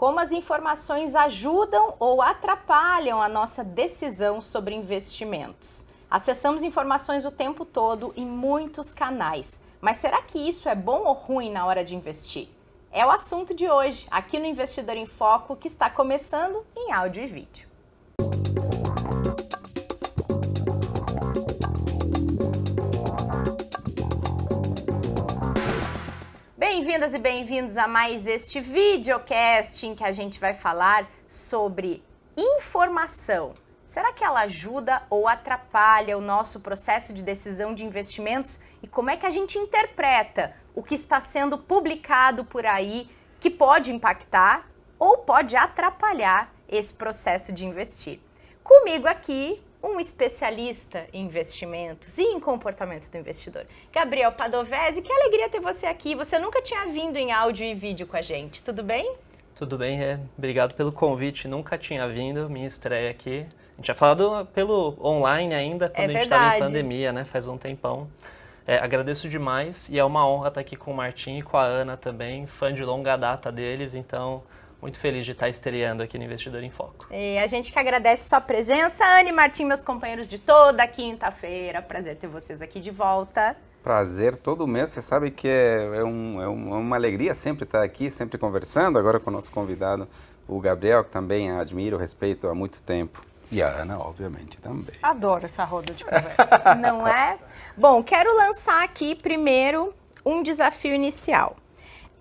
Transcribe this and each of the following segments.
como as informações ajudam ou atrapalham a nossa decisão sobre investimentos. Acessamos informações o tempo todo em muitos canais, mas será que isso é bom ou ruim na hora de investir? É o assunto de hoje, aqui no Investidor em Foco, que está começando em áudio e vídeo. Bem-vindas e bem-vindos a mais este videocast em que a gente vai falar sobre informação. Será que ela ajuda ou atrapalha o nosso processo de decisão de investimentos e como é que a gente interpreta o que está sendo publicado por aí que pode impactar ou pode atrapalhar esse processo de investir? Comigo aqui um especialista em investimentos e em comportamento do investidor. Gabriel Padovese, que alegria ter você aqui. Você nunca tinha vindo em áudio e vídeo com a gente, tudo bem? Tudo bem, é. obrigado pelo convite. Nunca tinha vindo, minha estreia aqui. A gente tinha falado pelo online ainda, quando é a gente estava em pandemia, né? Faz um tempão. É, agradeço demais e é uma honra estar aqui com o Martim e com a Ana também, fã de longa data deles, então muito feliz de estar estreando aqui no Investidor em Foco. E a gente que agradece sua presença, Anne Martim, meus companheiros de toda quinta-feira. Prazer ter vocês aqui de volta. Prazer todo mês, você sabe que é, é, é, um, é uma alegria sempre estar aqui, sempre conversando, agora com o nosso convidado, o Gabriel, que também admiro, respeito há muito tempo. E a Ana, obviamente, também. Adoro essa roda de conversa. Não é? Bom, quero lançar aqui primeiro um desafio inicial.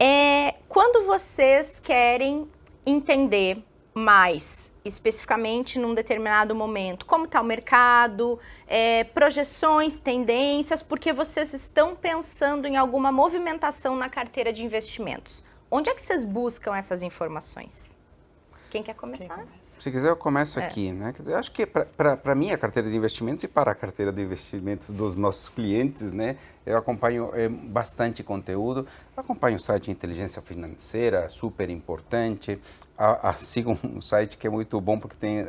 É, quando vocês querem entender mais especificamente num determinado momento, como está o mercado, é, projeções, tendências, porque vocês estão pensando em alguma movimentação na carteira de investimentos. Onde é que vocês buscam essas informações? Quem quer começar? Quem se quiser, eu começo é. aqui. Né? Quer dizer, acho que é para a minha carteira de investimentos e para a carteira de investimentos dos nossos clientes, né, eu acompanho é, bastante conteúdo. Acompanho o site Inteligência Financeira, super importante. A, a, sigo um site que é muito bom porque tem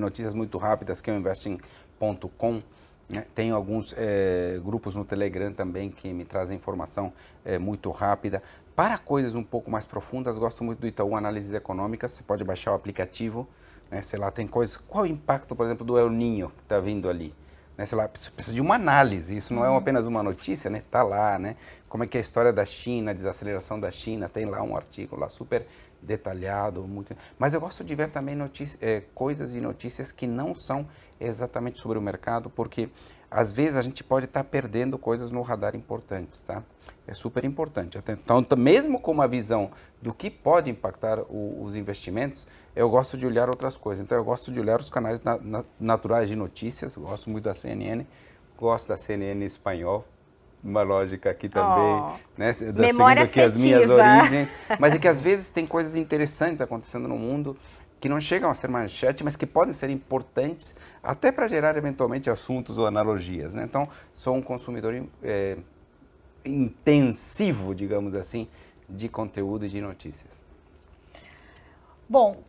notícias muito rápidas, que é o investing.com. Né? Tenho alguns é, grupos no Telegram também que me trazem informação é, muito rápida. Para coisas um pouco mais profundas, gosto muito do Itaú Análises Econômicas. Você pode baixar o aplicativo né? Sei lá, tem coisas. Qual o impacto, por exemplo, do El Ninho que está vindo ali? Né? Sei lá, precisa de uma análise. Isso não é uhum. apenas uma notícia, né? Está lá, né? Como é que é a história da China, a desaceleração da China? Tem lá um artigo lá super detalhado, muito. Mas eu gosto de ver também notícia, é, coisas e notícias que não são exatamente sobre o mercado, porque às vezes a gente pode estar tá perdendo coisas no radar importantes, tá? É super importante. Então, mesmo com uma visão do que pode impactar o, os investimentos, eu gosto de olhar outras coisas. Então, eu gosto de olhar os canais na, na, naturais de notícias, eu gosto muito da CNN, gosto da CNN espanhol, uma lógica aqui também, oh, né? Da memória aqui as minhas origens, mas é que às vezes tem coisas interessantes acontecendo no mundo que não chegam a ser manchete, mas que podem ser importantes até para gerar eventualmente assuntos ou analogias. Né? Então, sou um consumidor é, intensivo, digamos assim, de conteúdo e de notícias. Bom,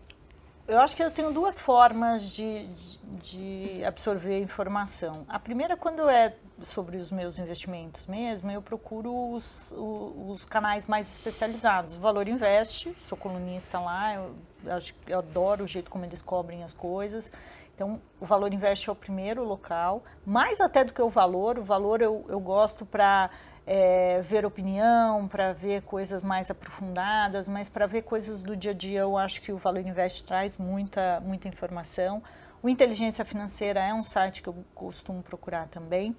eu acho que eu tenho duas formas de, de, de absorver informação. A primeira, quando é sobre os meus investimentos mesmo, eu procuro os, os, os canais mais especializados. O Valor Invest, sou colunista lá, eu, acho, eu adoro o jeito como eles cobrem as coisas. Então, o Valor Invest é o primeiro local, mais até do que o Valor. O Valor eu, eu gosto para é, ver opinião, para ver coisas mais aprofundadas, mas para ver coisas do dia a dia, eu acho que o Valor Invest traz muita, muita informação. O Inteligência Financeira é um site que eu costumo procurar também,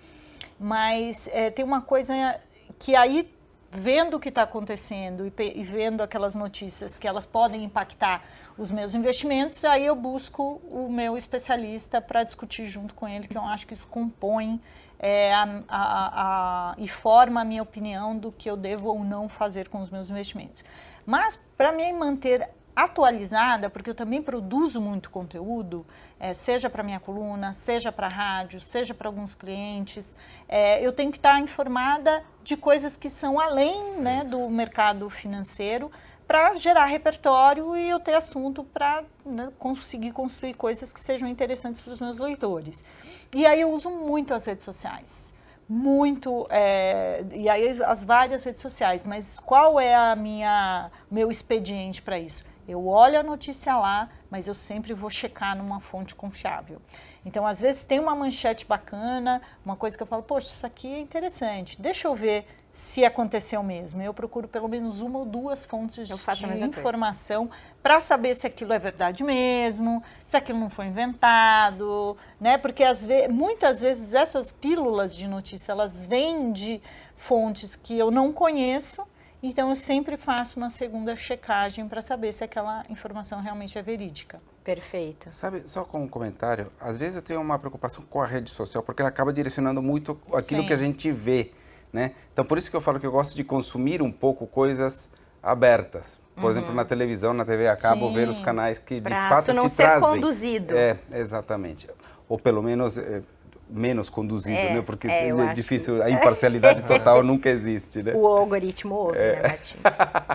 mas é, tem uma coisa que aí, vendo o que está acontecendo e, e, vendo aquelas notícias que elas podem impactar os meus investimentos, aí eu busco o meu especialista para discutir junto com ele, que eu acho que isso compõe é, a, a, a, e forma a minha opinião do que eu devo ou não fazer com os meus investimentos. Mas para me manter atualizada, porque eu também produzo muito conteúdo, é, seja para minha coluna, seja para rádio, seja para alguns clientes, é, eu tenho que estar tá informada de coisas que são além né, do mercado financeiro para gerar repertório e eu ter assunto para né, conseguir construir coisas que sejam interessantes para os meus leitores. E aí eu uso muito as redes sociais, muito é, e aí as várias redes sociais. Mas qual é a minha meu expediente para isso? Eu olho a notícia lá, mas eu sempre vou checar numa fonte confiável. Então, às vezes tem uma manchete bacana, uma coisa que eu falo, poxa, isso aqui é interessante, deixa eu ver se aconteceu mesmo. Eu procuro pelo menos uma ou duas fontes de informação para saber se aquilo é verdade mesmo, se aquilo não foi inventado, né? Porque às vezes, muitas vezes essas pílulas de notícia, elas vêm de fontes que eu não conheço, então eu sempre faço uma segunda checagem para saber se aquela informação realmente é verídica. Perfeito. Sabe, só com um comentário, às vezes eu tenho uma preocupação com a rede social, porque ela acaba direcionando muito aquilo Sim. que a gente vê, né? Então, por isso que eu falo que eu gosto de consumir um pouco coisas abertas. Por uhum. exemplo, na televisão, na TV acabo Sim. ver os canais que de fato não te ser trazem. conduzido. É, exatamente. Ou pelo menos é, menos conduzido, é, né? Porque é, é difícil, que... a é. imparcialidade total nunca existe, né? O algoritmo ouve, é. né, Martinho?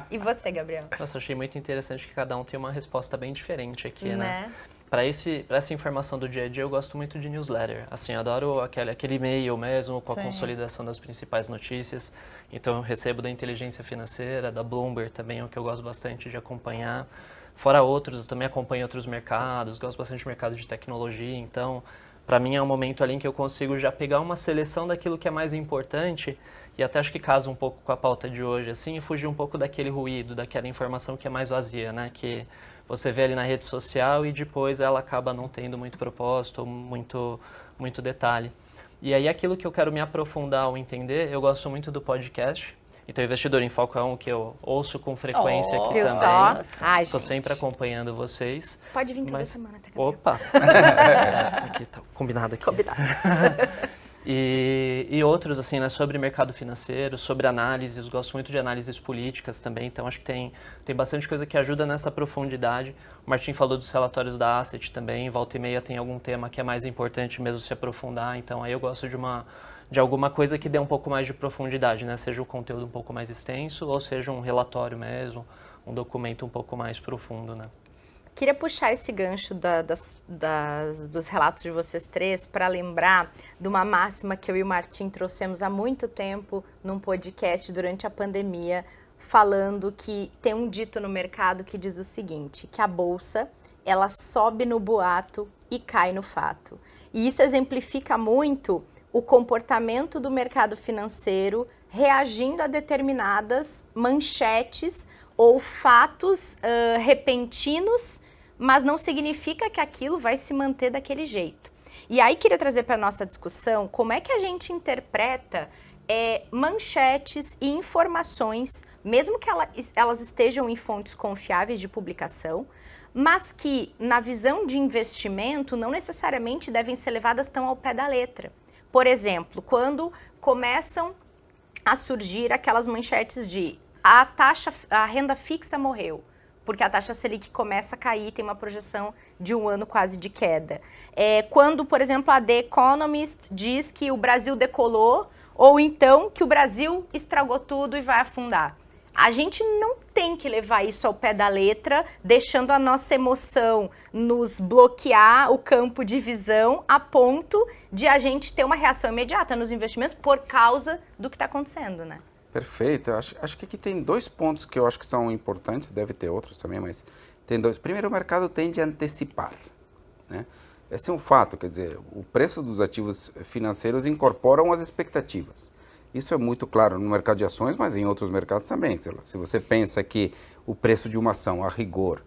E você, Gabriel? Nossa, achei muito interessante que cada um tem uma resposta bem diferente aqui, né? né? Para essa informação do dia a dia, eu gosto muito de newsletter. Assim, adoro aquele, aquele e-mail mesmo com a Sim. consolidação das principais notícias. Então, eu recebo da inteligência financeira, da Bloomberg também, é o que eu gosto bastante de acompanhar. Fora outros, eu também acompanho outros mercados, gosto bastante de mercado de tecnologia, então para mim é um momento ali em que eu consigo já pegar uma seleção daquilo que é mais importante e até acho que casa um pouco com a pauta de hoje, assim, e fugir um pouco daquele ruído, daquela informação que é mais vazia, né? Que você vê ali na rede social e depois ela acaba não tendo muito propósito, muito, muito detalhe. E aí aquilo que eu quero me aprofundar ou entender, eu gosto muito do podcast, então, Investidor em Foco é um que eu ouço com frequência oh, aqui viu também. Só? Estou sempre acompanhando vocês. Pode vir toda mas... semana, tá? Opa! aqui, tá combinado aqui. Combinado. E, e, outros, assim, né, sobre mercado financeiro, sobre análises, gosto muito de análises políticas também, então acho que tem, tem bastante coisa que ajuda nessa profundidade. O Martin falou dos relatórios da Asset também, volta e meia tem algum tema que é mais importante mesmo se aprofundar, então aí eu gosto de uma de alguma coisa que dê um pouco mais de profundidade, né? Seja o conteúdo um pouco mais extenso ou seja um relatório mesmo, um documento um pouco mais profundo, né? Queria puxar esse gancho da, das, das, dos relatos de vocês três para lembrar de uma máxima que eu e o Martim trouxemos há muito tempo num podcast durante a pandemia, falando que tem um dito no mercado que diz o seguinte, que a bolsa ela sobe no boato e cai no fato. E isso exemplifica muito o comportamento do mercado financeiro reagindo a determinadas manchetes ou fatos uh, repentinos, mas não significa que aquilo vai se manter daquele jeito. E aí queria trazer para nossa discussão como é que a gente interpreta é, manchetes e informações, mesmo que ela, elas estejam em fontes confiáveis de publicação, mas que na visão de investimento não necessariamente devem ser levadas tão ao pé da letra. Por exemplo, quando começam a surgir aquelas manchetes de a taxa, a renda fixa morreu, porque a taxa Selic começa a cair, tem uma projeção de um ano quase de queda. É, quando, por exemplo, a The Economist diz que o Brasil decolou, ou então que o Brasil estragou tudo e vai afundar a gente não tem que levar isso ao pé da letra, deixando a nossa emoção nos bloquear o campo de visão a ponto de a gente ter uma reação imediata nos investimentos por causa do que está acontecendo, né? Perfeito. Eu acho, acho que aqui tem dois pontos que eu acho que são importantes, deve ter outros também, mas tem dois. Primeiro, o mercado tende a antecipar, né? Esse é um fato, quer dizer, o preço dos ativos financeiros incorporam as expectativas. Isso é muito claro no mercado de ações, mas em outros mercados também. Se você pensa que o preço de uma ação, a rigor,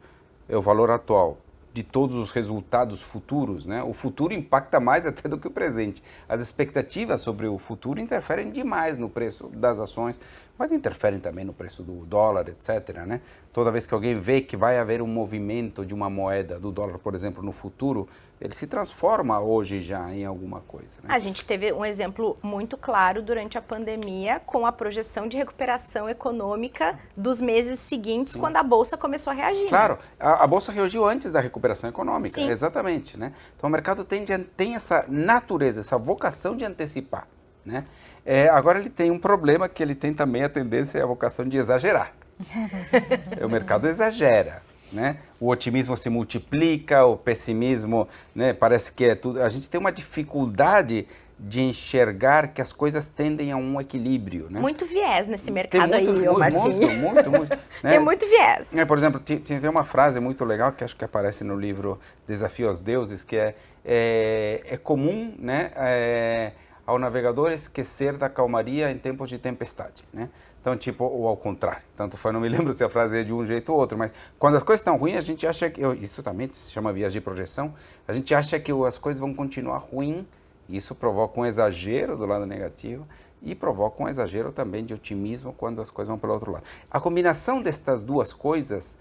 é o valor atual de todos os resultados futuros, né? O futuro impacta mais até do que o presente. As expectativas sobre o futuro interferem demais no preço das ações, mas interferem também no preço do dólar, etc. Né? Toda vez que alguém vê que vai haver um movimento de uma moeda do dólar, por exemplo, no futuro, ele se transforma hoje já em alguma coisa. Né? A gente teve um exemplo muito claro durante a pandemia com a projeção de recuperação econômica dos meses seguintes, Sim. quando a bolsa começou a reagir. Claro, a, a bolsa reagiu antes da recuperação econômica, Sim. exatamente. Né? Então o mercado tem, tem essa natureza, essa vocação de antecipar. Né? É, agora ele tem um problema que ele tem também a tendência e a vocação de exagerar. É, o mercado exagera. Né? O otimismo se multiplica, o pessimismo né, parece que é tudo. A gente tem uma dificuldade de enxergar que as coisas tendem a um equilíbrio. Né? Muito viés nesse mercado muito, aí, muito, Martinho. Muito, muito, muito né? Tem muito viés. É, por exemplo, tem, tem uma frase muito legal que acho que aparece no livro Desafio aos Deuses, que é, é, é comum né, é, ao navegador esquecer da calmaria em tempos de tempestade, né? Então, tipo, ou ao contrário. Tanto foi, não me lembro se a frase é de um jeito ou outro, mas quando as coisas estão ruins, a gente acha que... Isso também se chama viagem de projeção. A gente acha que as coisas vão continuar ruim, e isso provoca um exagero do lado negativo, e provoca um exagero também de otimismo quando as coisas vão para o outro lado. A combinação destas duas coisas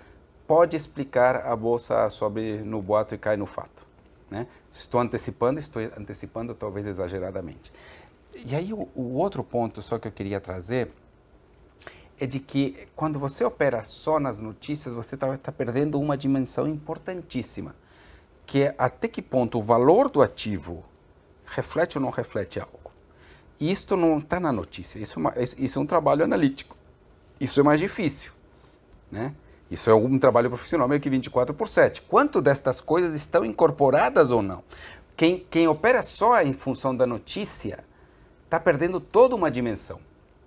pode explicar a bolsa sobe no boato e cai no fato. Né? Estou antecipando, estou antecipando talvez exageradamente. E aí o, o outro ponto só que eu queria trazer é de que quando você opera só nas notícias, você está tá perdendo uma dimensão importantíssima, que é até que ponto o valor do ativo reflete ou não reflete algo. E isto não está na notícia, isso é, uma, isso é um trabalho analítico, isso é mais difícil, né? Isso é um trabalho profissional meio que 24 por 7. Quanto destas coisas estão incorporadas ou não? Quem, quem opera só em função da notícia está perdendo toda uma dimensão.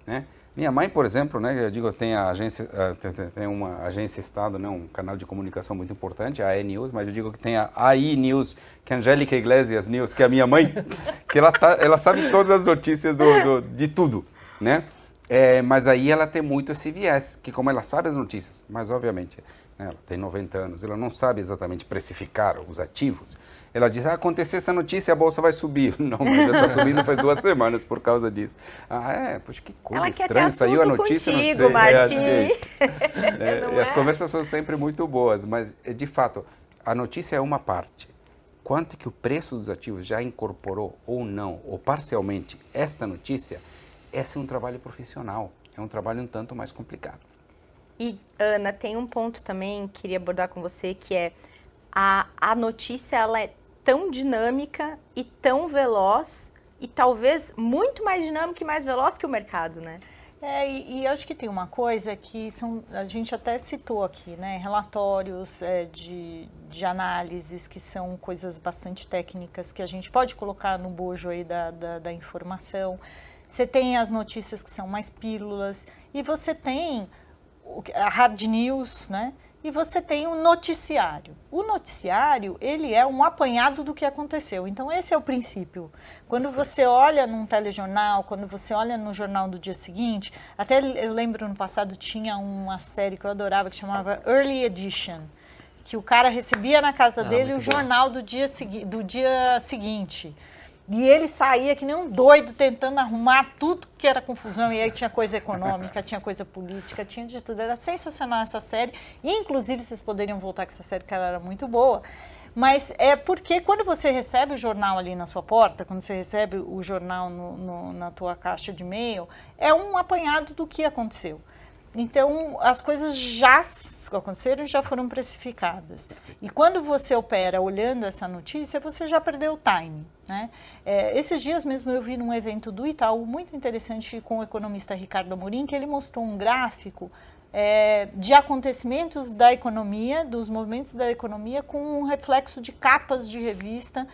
Né? Minha mãe, por exemplo, né, eu digo, tem, a agência, eh, tem uma agência Estado, né, um canal de comunicação muito importante, a e News, mas eu digo que tem a AI News, que é Angélica Iglesias News, que é a minha mãe, que ela, tá, ela sabe todas as notícias do, do, de tudo. Né? É, mas aí ela tem muito esse viés, que como ela sabe as notícias, mas obviamente né, ela tem 90 anos, ela não sabe exatamente precificar os ativos. Ela diz, ah, aconteceu essa notícia, a bolsa vai subir. Não, mas já está subindo faz duas semanas por causa disso. Ah, é? Poxa, que coisa ela estranha, saiu a notícia, contigo, não sei. Martim. É, é, é, e as é? conversas são sempre muito boas, mas eh, de fato, a notícia é uma parte quanto que o preço dos ativos já incorporou ou não, ou parcialmente, esta notícia, esse é um trabalho profissional, é um trabalho um tanto mais complicado. E, Ana, tem um ponto também que queria abordar com você, que é a, a notícia ela é tão dinâmica e tão veloz, e talvez muito mais dinâmica e mais veloz que o mercado, né? É, e, e, acho que tem uma coisa que são, a gente até citou aqui, né? Relatórios é, de, de análises que são coisas bastante técnicas que a gente pode colocar no bojo aí da, da, da informação. Você tem as notícias que são mais pílulas e você tem a hard news, né? E você tem o noticiário. O noticiário, ele é um apanhado do que aconteceu. Então, esse é o princípio. Quando você olha num telejornal, quando você olha no jornal do dia seguinte, até eu lembro no passado tinha uma série que eu adorava que chamava Early Edition, que o cara recebia na casa ah, dele o jornal do dia, do dia seguinte. E ele saía que nem um doido tentando arrumar tudo que era confusão. E aí tinha coisa econômica, tinha coisa política, tinha de tudo. Era sensacional essa série. E, inclusive, vocês poderiam voltar com essa série, que ela era muito boa. Mas é porque quando você recebe o jornal ali na sua porta, quando você recebe o jornal no, no, na tua caixa de e-mail, é um apanhado do que aconteceu. Então, as coisas já aconteceram e já foram precificadas. E quando você opera olhando essa notícia, você já perdeu o time. Né? É, esses dias mesmo eu vi num evento do Itaú muito interessante com o economista Ricardo Amorim, que ele mostrou um gráfico é, de acontecimentos da economia, dos movimentos da economia, com um reflexo de capas de revista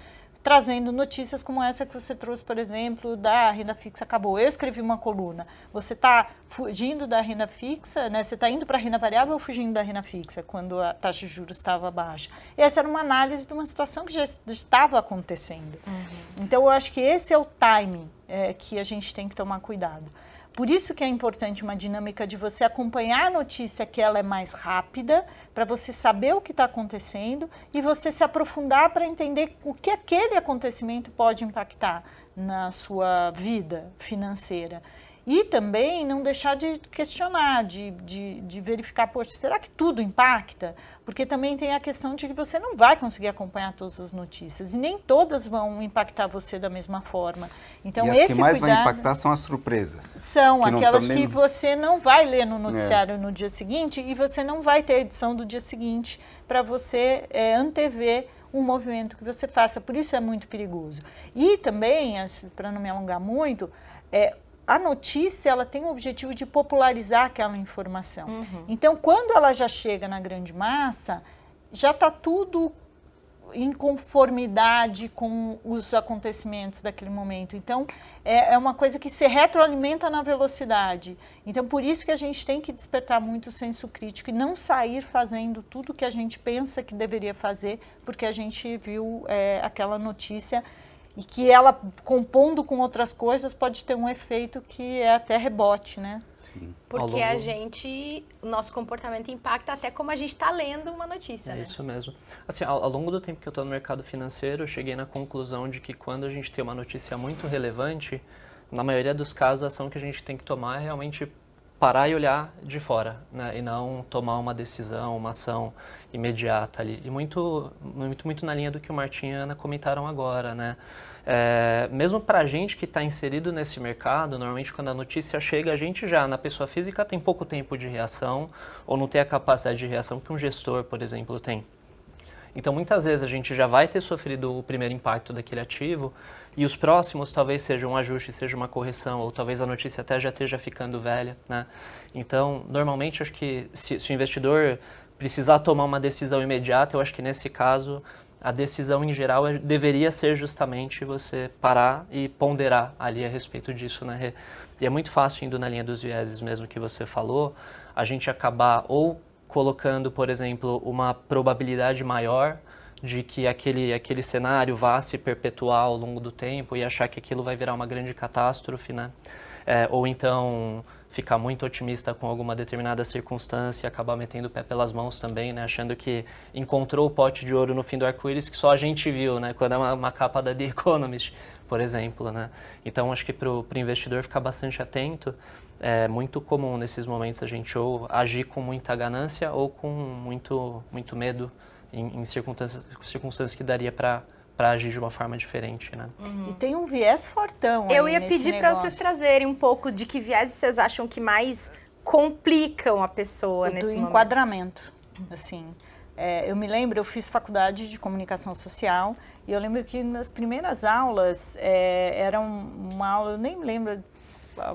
trazendo notícias como essa que você trouxe, por exemplo, da renda fixa acabou. Eu escrevi uma coluna. Você está fugindo da renda fixa, né? Você está indo para a renda variável ou fugindo da renda fixa quando a taxa de juros estava baixa? E essa era uma análise de uma situação que já estava acontecendo. Uhum. Então, eu acho que esse é o timing é, que a gente tem que tomar cuidado. Por isso que é importante uma dinâmica de você acompanhar a notícia que ela é mais rápida, para você saber o que está acontecendo e você se aprofundar para entender o que aquele acontecimento pode impactar na sua vida financeira. E também não deixar de questionar, de, de, de, verificar, poxa, será que tudo impacta? Porque também tem a questão de que você não vai conseguir acompanhar todas as notícias e nem todas vão impactar você da mesma forma. Então, e as esse que mais cuidado, impactar são as surpresas. São que aquelas que você não vai ler no noticiário é. no dia seguinte e você não vai ter a edição do dia seguinte para você é, antever um movimento que você faça. Por isso é muito perigoso. E também, para não me alongar muito, é, a notícia ela tem o objetivo de popularizar aquela informação. Uhum. Então, quando ela já chega na grande massa, já está tudo em conformidade com os acontecimentos daquele momento. Então, é, é, uma coisa que se retroalimenta na velocidade. Então, por isso que a gente tem que despertar muito o senso crítico e não sair fazendo tudo que a gente pensa que deveria fazer, porque a gente viu é, aquela notícia e que ela compondo com outras coisas pode ter um efeito que é até rebote, né? Sim. Porque a gente, o nosso comportamento impacta até como a gente está lendo uma notícia. É né? isso mesmo. Assim, ao, ao, longo do tempo que eu estou no mercado financeiro, eu cheguei na conclusão de que quando a gente tem uma notícia muito relevante, na maioria dos casos a ação que a gente tem que tomar é realmente parar e olhar de fora, né? E não tomar uma decisão, uma ação imediata ali. E muito, muito, muito na linha do que o Martim e a Ana comentaram agora, né? É, mesmo para a gente que está inserido nesse mercado, normalmente quando a notícia chega, a gente já, na pessoa física, tem pouco tempo de reação ou não tem a capacidade de reação que um gestor, por exemplo, tem. Então, muitas vezes a gente já vai ter sofrido o primeiro impacto daquele ativo, e os próximos talvez seja um ajuste, seja uma correção, ou talvez a notícia até já esteja ficando velha, né? Então, normalmente, acho que se, se o investidor precisar tomar uma decisão imediata, eu acho que nesse caso a decisão em geral é, deveria ser justamente você parar e ponderar ali a respeito disso, né? E é muito fácil indo na linha dos vieses mesmo que você falou, a gente acabar ou colocando, por exemplo, uma probabilidade maior de que aquele, aquele cenário vá se perpetuar ao longo do tempo e achar que aquilo vai virar uma grande catástrofe, né? É, ou então ficar muito otimista com alguma determinada circunstância e acabar metendo o pé pelas mãos também, né? Achando que encontrou o pote de ouro no fim do arco-íris que só a gente viu, né? Quando é uma, uma capa da The Economist, por exemplo, né? Então, acho que para o investidor ficar bastante atento, é muito comum nesses momentos a gente ou agir com muita ganância ou com muito, muito medo, em, em circunstâncias, circunstâncias que daria para para agir de uma forma diferente, né? Uhum. E tem um viés fortão. Eu ia pedir para vocês trazerem um pouco de que viés vocês acham que mais complicam a pessoa o nesse do momento. enquadramento, assim. É, eu me lembro, eu fiz faculdade de comunicação social e eu lembro que nas primeiras aulas é, era uma aula, eu nem me lembro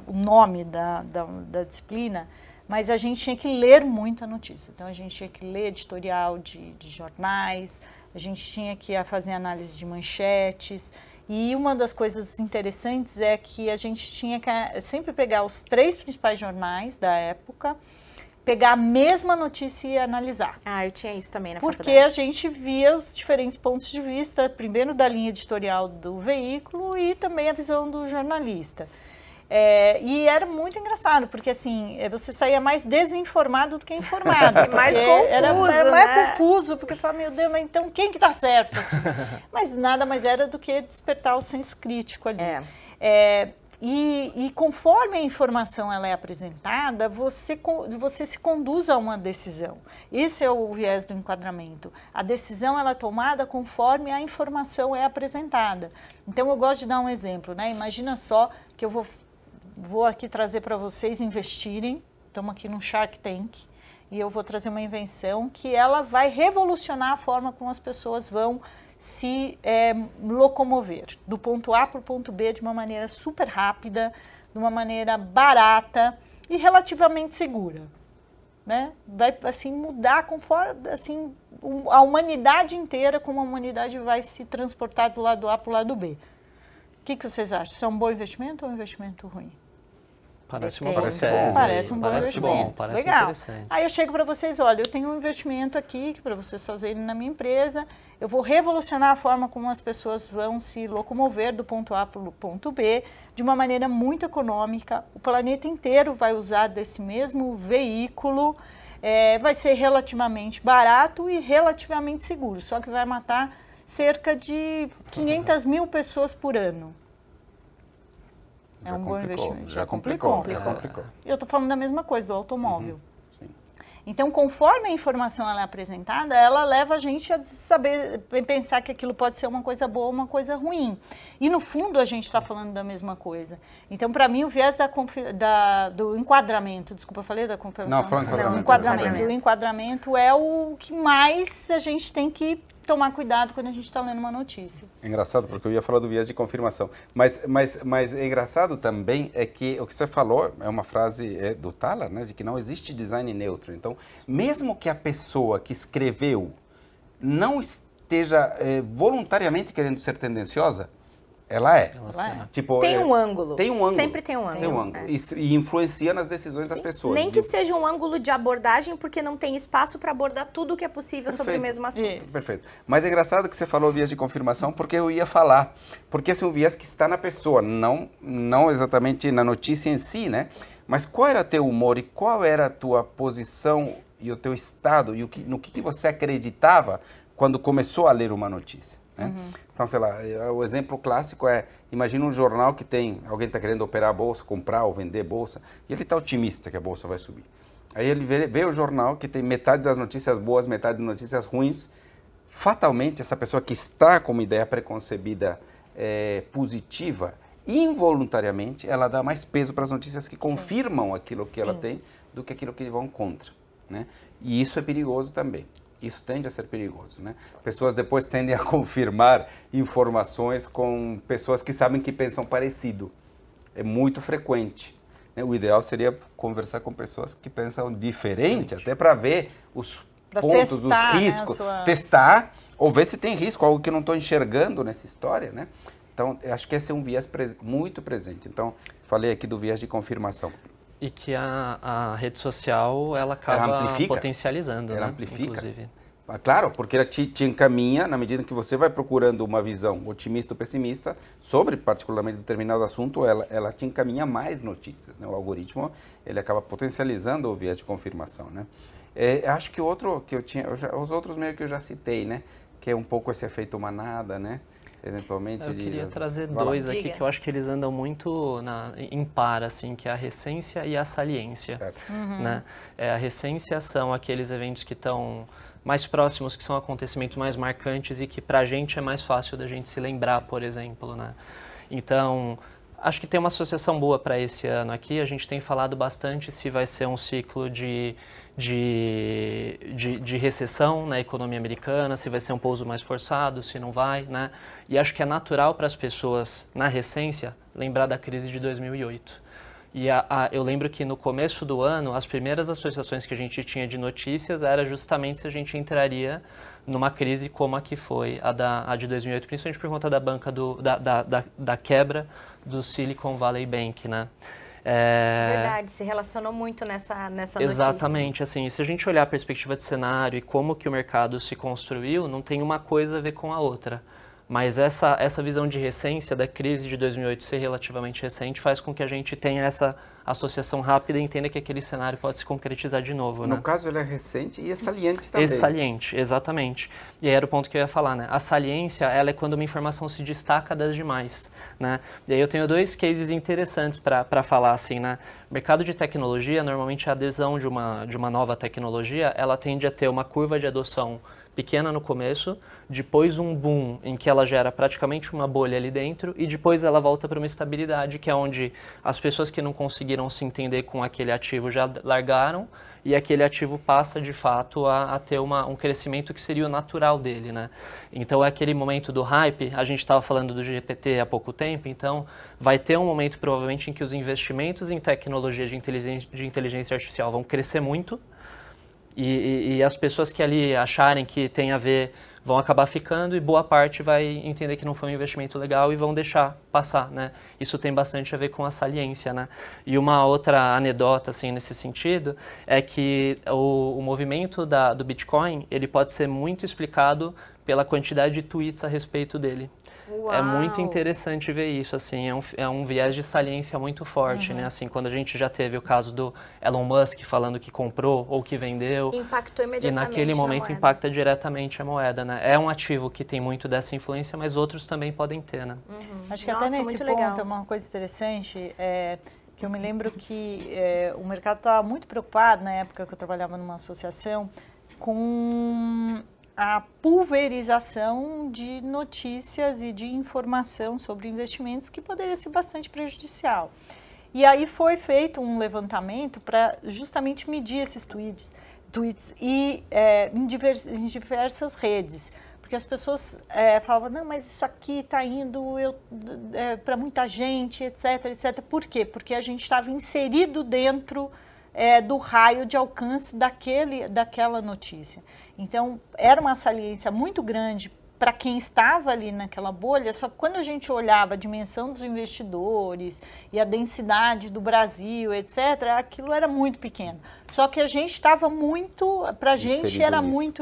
o nome da, da, da disciplina, mas a gente tinha que ler muita notícia. Então a gente tinha que ler editorial de, de jornais, a gente tinha que fazer análise de manchetes. E uma das coisas interessantes é que a gente tinha que eh, sempre pegar os três principais jornais da época, pegar a mesma notícia e analisar. Ah, eu tinha isso também na Porque faculdade. a gente via os diferentes pontos de vista, primeiro da linha editorial do veículo e também a visão do jornalista. É, e era muito engraçado, porque assim, é, você saía mais desinformado do que informado. E mais confuso, era, mais né? confuso, porque falava, meu Deus, mas então quem que está certo? mas nada mais era do que despertar o senso crítico ali. É. É, e, e, conforme a informação ela é apresentada, você, você se conduz a uma decisão. Isso é o viés do enquadramento. A decisão ela é tomada conforme a informação é apresentada. Então, eu gosto de dar um exemplo. Né? Imagina só que eu vou vou aqui trazer para vocês investirem. Estamos aqui no Shark Tank e eu vou trazer uma invenção que ela vai revolucionar a forma como as pessoas vão se é, locomover do ponto A para o ponto B de uma maneira super rápida, de uma maneira barata e relativamente segura. Né? Vai assim mudar conforme assim a humanidade inteira como a humanidade vai se transportar do lado A para o lado B. O que, que vocês acham? Isso é um bom investimento ou um investimento ruim? Parece, uma parece, é, parece um bom parece investimento. Bom, parece Legal. Aí eu chego para vocês, olha, eu tenho um investimento aqui para vocês fazerem na minha empresa, eu vou revolucionar a forma como as pessoas vão se locomover do ponto A para o ponto B de uma maneira muito econômica. O planeta inteiro vai usar desse mesmo veículo, é, vai ser relativamente barato e relativamente seguro, só que vai matar cerca de 500 mil pessoas por ano. Já é um complicou, bom investimento. Já, complicou, complicou, já é. complicou. Eu estou falando da mesma coisa, do automóvel. Uhum, então, conforme a informação é apresentada, ela leva a gente a saber, pensar que aquilo pode ser uma coisa boa ou uma coisa ruim. E, no fundo, a gente está falando da mesma coisa. Então, para mim, o viés da, da, do enquadramento, desculpa, falei da confirmação? Não, foi enquadramento. Não, enquadramento. O enquadramento é o que mais a gente tem que tomar cuidado quando a gente está lendo uma notícia. É engraçado, porque eu ia falar do viés de confirmação. Mas, mas, mas é engraçado também é que o que você falou é uma frase é, do Thaler, né, de que não existe design neutro. Então, mesmo que a pessoa que escreveu não esteja é, voluntariamente querendo ser tendenciosa, é. Ela é. Ela é. Tipo, tem é, um ângulo. Tem um ângulo. Sempre tem um ângulo. Tem um ângulo. É. E, e, influencia nas decisões Sim. das pessoas. Nem que seja um ângulo de abordagem, porque não tem espaço para abordar tudo que é possível Perfeito. sobre o mesmo assunto. Isso. Perfeito. Mas é engraçado que você falou vias de confirmação, porque eu ia falar. Porque esse é um viés que está na pessoa, não, não exatamente na notícia em si, né? Mas qual era teu humor e qual era a tua posição e o teu estado e o que, no que, que você acreditava quando começou a ler uma notícia? Né? Uhum. Então, sei lá, é, o exemplo clássico é, imagina um jornal que tem, alguém está querendo operar a bolsa, comprar ou vender bolsa, e ele está otimista que a bolsa vai subir. Aí ele vê, vê, o jornal que tem metade das notícias boas, metade das notícias ruins. Fatalmente, essa pessoa que está com uma ideia preconcebida é, positiva, involuntariamente, ela dá mais peso para as notícias que confirmam Sim. aquilo que Sim. ela tem do que aquilo que vão contra. Né? E isso é perigoso também. Isso tende a ser perigoso, né? Pessoas depois tendem a confirmar informações com pessoas que sabem que pensam parecido. É muito frequente. Né? O ideal seria conversar com pessoas que pensam diferente, até para ver os pra pontos, testar, os né, riscos, né, sua... testar ou ver se tem risco, algo que não estou enxergando nessa história, né? Então, acho que esse é um viés pre muito presente. Então, falei aqui do viés de confirmação. E que a, a rede social, ela acaba ela potencializando, ela né? amplifica. inclusive. Ah, claro, porque ela te, te, encaminha na medida que você vai procurando uma visão otimista ou pessimista sobre particularmente determinado assunto, ela, ela te encaminha mais notícias. Né? O algoritmo ele acaba potencializando o viés de confirmação. Né? É, acho que outro que eu tinha, eu já, os outros meio que eu já citei, né? que é um pouco esse efeito manada, né? eventualmente? Eu queria trazer Vai dois lá. aqui Diga. que eu acho que eles andam muito na, em par, assim, que é a recência e a saliência. Uhum. Né? É, a recência são aqueles eventos que estão mais próximos, que são acontecimentos mais marcantes e que para a gente é mais fácil da gente se lembrar, por exemplo, né? Então, Acho que tem uma associação boa para esse ano aqui. A gente tem falado bastante se vai ser um ciclo de, de, de, de, recessão na economia americana, se vai ser um pouso mais forçado, se não vai, né? E acho que é natural para as pessoas, na recência, lembrar da crise de 2008. E a, a, eu lembro que no começo do ano, as primeiras associações que a gente tinha de notícias era justamente se a gente entraria numa crise como a que foi a, da, a de 2008, principalmente por conta da banca do, da, da, da, da quebra do Silicon Valley Bank, né? É... Verdade, se relacionou muito nessa, nessa Exatamente, notícia. assim, se a gente olhar a perspectiva de cenário e como que o mercado se construiu, não tem uma coisa a ver com a outra. Mas essa, essa visão de recência da crise de 2008 ser relativamente recente faz com que a gente tenha essa associação rápida entenda que aquele cenário pode se concretizar de novo. No né? caso, ele é recente e é saliente também. É saliente, exatamente. E aí era o ponto que eu ia falar, né? A saliência, ela é quando uma informação se destaca das demais, né? E aí eu tenho dois cases interessantes para falar, assim, né? Mercado de tecnologia, normalmente a adesão de uma, de uma nova tecnologia, ela tende a ter uma curva de adoção pequena no começo, depois um boom em que ela gera praticamente uma bolha ali dentro e depois ela volta para uma estabilidade, que é onde as pessoas que não conseguiram se entender com aquele ativo já largaram e aquele ativo passa de fato a, a ter uma, um crescimento que seria o natural dele, né? Então é aquele momento do hype, a gente estava falando do GPT há pouco tempo, então vai ter um momento provavelmente em que os investimentos em tecnologia de inteligência, de inteligência artificial vão crescer muito, e, e, e as pessoas que ali acharem que tem a ver vão acabar ficando e boa parte vai entender que não foi um investimento legal e vão deixar passar, né? Isso tem bastante a ver com a saliência, né? E uma outra anedota, assim, nesse sentido, é que o, o movimento da, do Bitcoin, ele pode ser muito explicado pela quantidade de tweets a respeito dele. Uau. É muito interessante ver isso, assim, é um, é um viés de saliência muito forte, né? uhum. né? Assim, quando a gente já teve o caso do Elon Musk falando que comprou ou que vendeu. Impactou imediatamente. E naquele momento impacta diretamente a moeda, né? É um ativo que tem muito dessa influência, mas outros também podem ter, né? Uhum. Acho que Nossa, até nesse ponto legal. uma coisa interessante é que eu me lembro que é, o mercado estava muito preocupado na época que eu trabalhava numa associação com a pulverização de notícias e de informação sobre investimentos que poderia ser bastante prejudicial. E aí foi feito um levantamento para justamente medir esses tweets, tweets e é, em, divers, em, diversas redes. Porque as pessoas é, falavam, não, mas isso aqui está indo é, para muita gente, etc, etc. Por quê? Porque a gente estava inserido dentro é, do raio de alcance daquele, daquela notícia. Então, era uma saliência muito grande para quem estava ali naquela bolha, só que quando a gente olhava a dimensão dos investidores e a densidade do Brasil, etc., aquilo era muito pequeno. Só que a gente estava muito, para a gente era muito,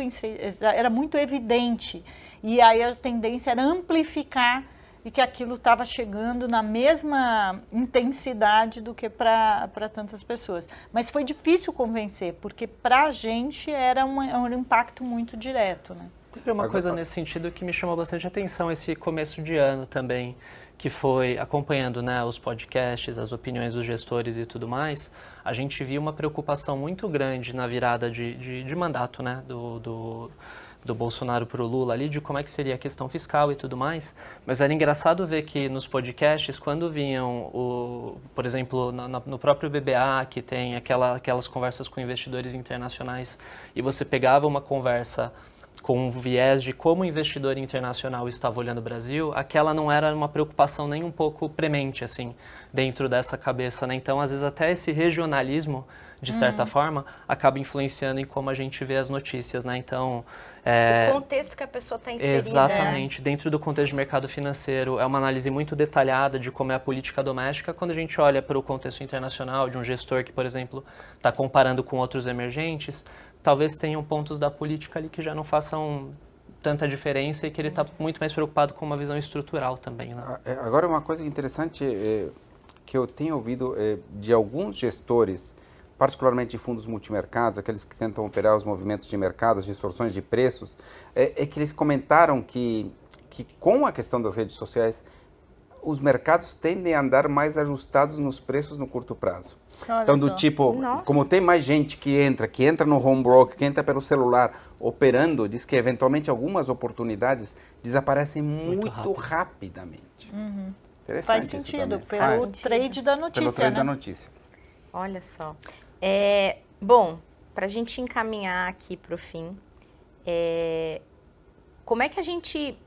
era muito evidente. E aí a tendência era amplificar e que aquilo estava chegando na mesma intensidade do que para tantas pessoas. Mas foi difícil convencer, porque para a gente era, um impacto muito direto. Né? Teve uma coisa tá. nesse sentido que me chamou bastante atenção esse começo de ano também, que foi acompanhando né, os podcasts, as opiniões dos gestores e tudo mais, a gente viu uma preocupação muito grande na virada de, de, de mandato né, do, do do Bolsonaro para o Lula ali, de como é que seria a questão fiscal e tudo mais. Mas era engraçado ver que nos podcasts, quando vinham, o, por exemplo, no próprio BBA, que tem aquela, aquelas conversas com investidores internacionais, e você pegava uma conversa com um viés de como o investidor internacional estava olhando o Brasil, aquela não era uma preocupação nem um pouco premente, assim, dentro dessa cabeça, né? Então, às vezes, até esse regionalismo de certa uhum. forma, acaba influenciando em como a gente vê as notícias, né? Então, é, o contexto que a pessoa está inserida. Exatamente. Né? Dentro do contexto de mercado financeiro, é uma análise muito detalhada de como é a política doméstica. Quando a gente olha para o contexto internacional de um gestor que, por exemplo, está comparando com outros emergentes, talvez tenham pontos da política ali que já não façam tanta diferença e que ele está uhum. muito mais preocupado com uma visão estrutural também. Né? Ah, é, agora, uma coisa interessante é, que eu tenho ouvido é, de alguns gestores particularmente de fundos multimercados, aqueles que tentam operar os movimentos de mercado, as distorções de preços, é, é que eles comentaram que, que com a questão das redes sociais, os mercados tendem a andar mais ajustados nos preços no curto prazo. Olha então, do só. tipo, Nossa. como tem mais gente que entra, que entra no home broker, que entra pelo celular operando, diz que eventualmente algumas oportunidades desaparecem muito, muito rapidamente. Uhum. Faz sentido, pelo Faz. trade da notícia. Pelo trade né? da notícia. Olha só. É, bom, para a gente encaminhar aqui para o fim, é, como é que a gente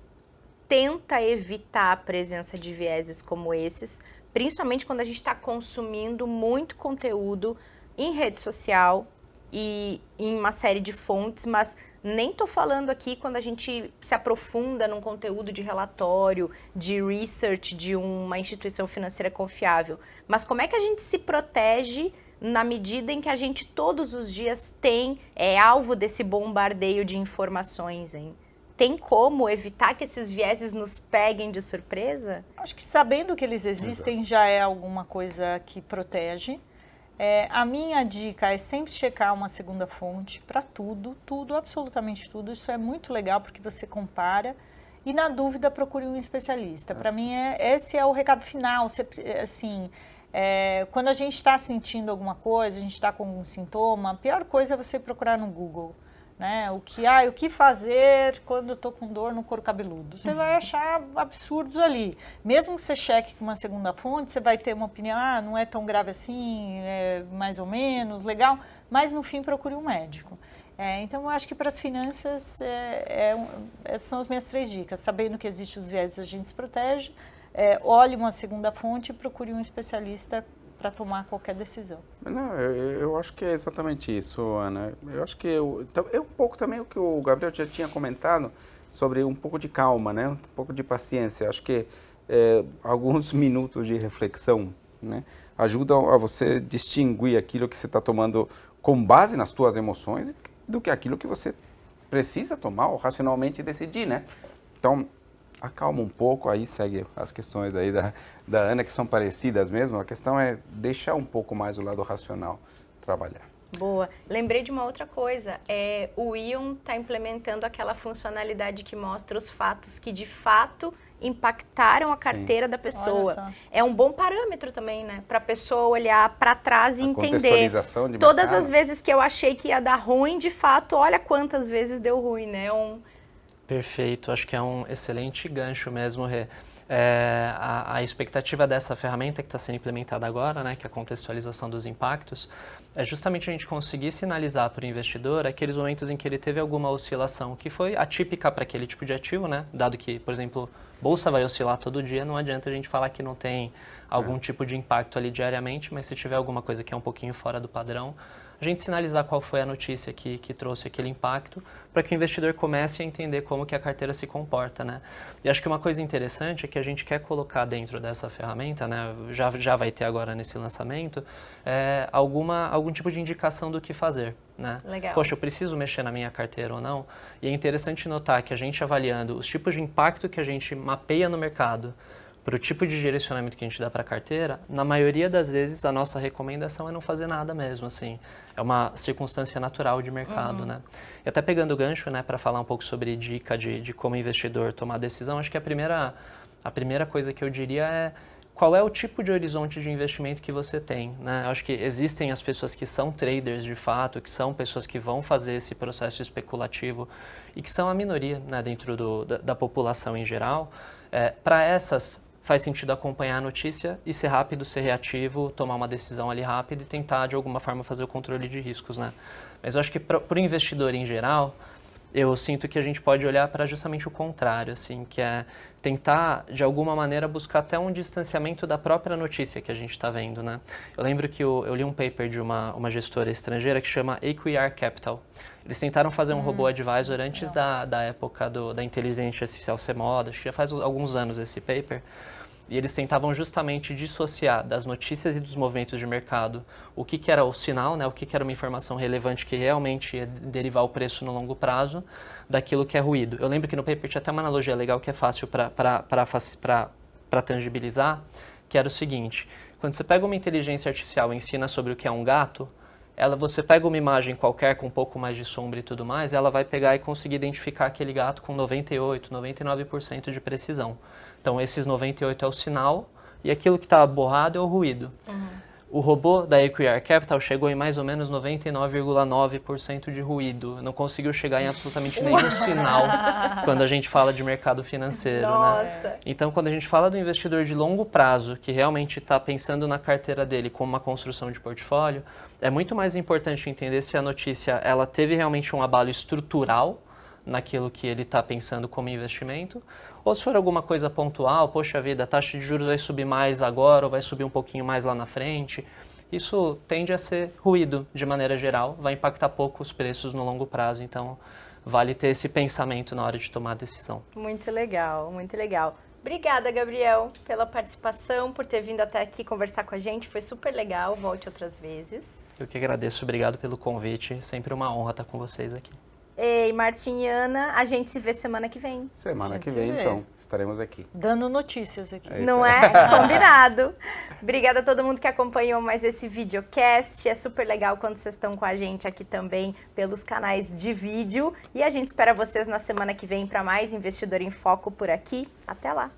tenta evitar a presença de vieses como esses, principalmente quando a gente está consumindo muito conteúdo em rede social e em uma série de fontes, mas nem estou falando aqui quando a gente se aprofunda num conteúdo de relatório, de research de uma instituição financeira confiável, mas como é que a gente se protege na medida em que a gente todos os dias tem é alvo desse bombardeio de informações, hein? Tem como evitar que esses vieses nos peguem de surpresa? Acho que sabendo que eles existem Exato. já é alguma coisa que protege. É, a minha dica é sempre checar uma segunda fonte para tudo, tudo, absolutamente tudo. Isso é muito legal porque você compara e na dúvida procure um especialista. Para uhum. mim é, esse é o recado final. Você, assim, é, quando a gente está sentindo alguma coisa, a gente está com algum sintoma, a pior coisa é você procurar no Google. Né? O que ah, o que fazer quando eu tô com dor no couro cabeludo? Você vai achar absurdos ali. Mesmo que você cheque com uma segunda fonte, você vai ter uma opinião, ah, não é tão grave assim, é mais ou menos, legal, mas no fim procure um médico. É, então, eu acho que para as finanças, é, é, essas é, são as minhas três dicas. Sabendo que existem os viés, a gente se protege é, olhe uma segunda fonte e procure um especialista para tomar qualquer decisão. Não, eu, eu, acho que é exatamente isso, Ana. Eu acho que eu, é um pouco também o que o Gabriel já tinha comentado sobre um pouco de calma, né? Um pouco de paciência. Acho que é, alguns minutos de reflexão, né? Ajudam a você distinguir aquilo que você está tomando com base nas suas emoções do que aquilo que você precisa tomar ou racionalmente decidir, né? Então, acalma um pouco, aí segue as questões aí da, da Ana, que são parecidas mesmo. A questão é deixar um pouco mais o lado racional trabalhar. Boa. Lembrei de uma outra coisa. É, o Ion está implementando aquela funcionalidade que mostra os fatos que de fato impactaram a carteira Sim. da pessoa. É um bom parâmetro também, né? Para a pessoa olhar para trás e a entender. Todas as vezes que eu achei que ia dar ruim, de fato, olha quantas vezes deu ruim, né? Um, Perfeito, acho que é um excelente gancho mesmo, Rê. É, a, a, expectativa dessa ferramenta que está sendo implementada agora, né, que é a contextualização dos impactos, é justamente a gente conseguir sinalizar para o investidor aqueles momentos em que ele teve alguma oscilação que foi atípica para aquele tipo de ativo, né? dado que, por exemplo, bolsa vai oscilar todo dia, não adianta a gente falar que não tem algum é. tipo de impacto ali diariamente, mas se tiver alguma coisa que é um pouquinho fora do padrão, a gente sinalizar qual foi a notícia que, que trouxe aquele impacto, para que o investidor comece a entender como que a carteira se comporta, né? E acho que uma coisa interessante é que a gente quer colocar dentro dessa ferramenta, né? Já, já vai ter agora nesse lançamento, é, alguma, algum tipo de indicação do que fazer, né? Legal. Poxa, eu preciso mexer na minha carteira ou não? E é interessante notar que a gente avaliando os tipos de impacto que a gente mapeia no mercado, para o tipo de direcionamento que a gente dá para a carteira, na maioria das vezes a nossa recomendação é não fazer nada mesmo, assim. É uma circunstância natural de mercado, uhum. né? E até pegando o gancho, né, para falar um pouco sobre dica de, de como investidor tomar decisão, acho que a primeira, a primeira coisa que eu diria é qual é o tipo de horizonte de investimento que você tem. Né? Acho que existem as pessoas que são traders de fato, que são pessoas que vão fazer esse processo especulativo e que são a minoria né, dentro do, da, da, população em geral. É, Para essas faz sentido acompanhar a notícia e ser rápido, ser reativo, tomar uma decisão ali rápida e tentar de alguma forma fazer o controle de riscos, né? Mas eu acho que para o investidor em geral, eu sinto que a gente pode olhar para justamente o contrário, assim, que é tentar, de alguma maneira, buscar até um distanciamento da própria notícia que a gente está vendo, né? Eu lembro que eu, eu, li um paper de uma, uma gestora estrangeira que chama AQR Capital. Eles tentaram fazer um hum. robô advisor antes da, da época do, da inteligência artificial ser moda, acho que já faz alguns anos esse paper. E eles tentavam justamente dissociar das notícias e dos movimentos de mercado o que, que era o sinal, né, o que, que era uma informação relevante que realmente ia derivar o preço no longo prazo, daquilo que é ruído. Eu lembro que no paper tinha até uma analogia legal que é fácil para tangibilizar, que era o seguinte: quando você pega uma inteligência artificial e ensina sobre o que é um gato, ela, você pega uma imagem qualquer com um pouco mais de sombra e tudo mais, ela vai pegar e conseguir identificar aquele gato com 98, 99% de precisão. Então, esses 98 é o sinal e aquilo que está borrado é o ruído. Uhum. O robô da Equiar Capital chegou em mais ou menos 99,9% de ruído. Não conseguiu chegar em absolutamente nenhum sinal quando a gente fala de mercado financeiro. Né? Então, quando a gente fala do investidor de longo prazo, que realmente está pensando na carteira dele como uma construção de portfólio, é muito mais importante entender se a notícia ela teve realmente um abalo estrutural naquilo que ele está pensando como investimento. Ou se for alguma coisa pontual, poxa vida, a taxa de juros vai subir mais agora ou vai subir um pouquinho mais lá na frente. Isso tende a ser ruído de maneira geral, vai impactar pouco os preços no longo prazo. Então, vale ter esse pensamento na hora de tomar a decisão. Muito legal, muito legal. Obrigada, Gabriel, pela participação, por ter vindo até aqui conversar com a gente. Foi super legal. Volte outras vezes. Eu que agradeço. Obrigado pelo convite. Sempre uma honra estar com vocês aqui. Ei, Ana, a gente se vê semana que vem. Semana que vem, é. então. Estaremos aqui. Dando notícias aqui. É Não é? Combinado. Obrigada a todo mundo que acompanhou mais esse videocast. É super legal quando vocês estão com a gente aqui também pelos canais de vídeo. E a gente espera vocês na semana que vem para mais Investidor em Foco por aqui. Até lá.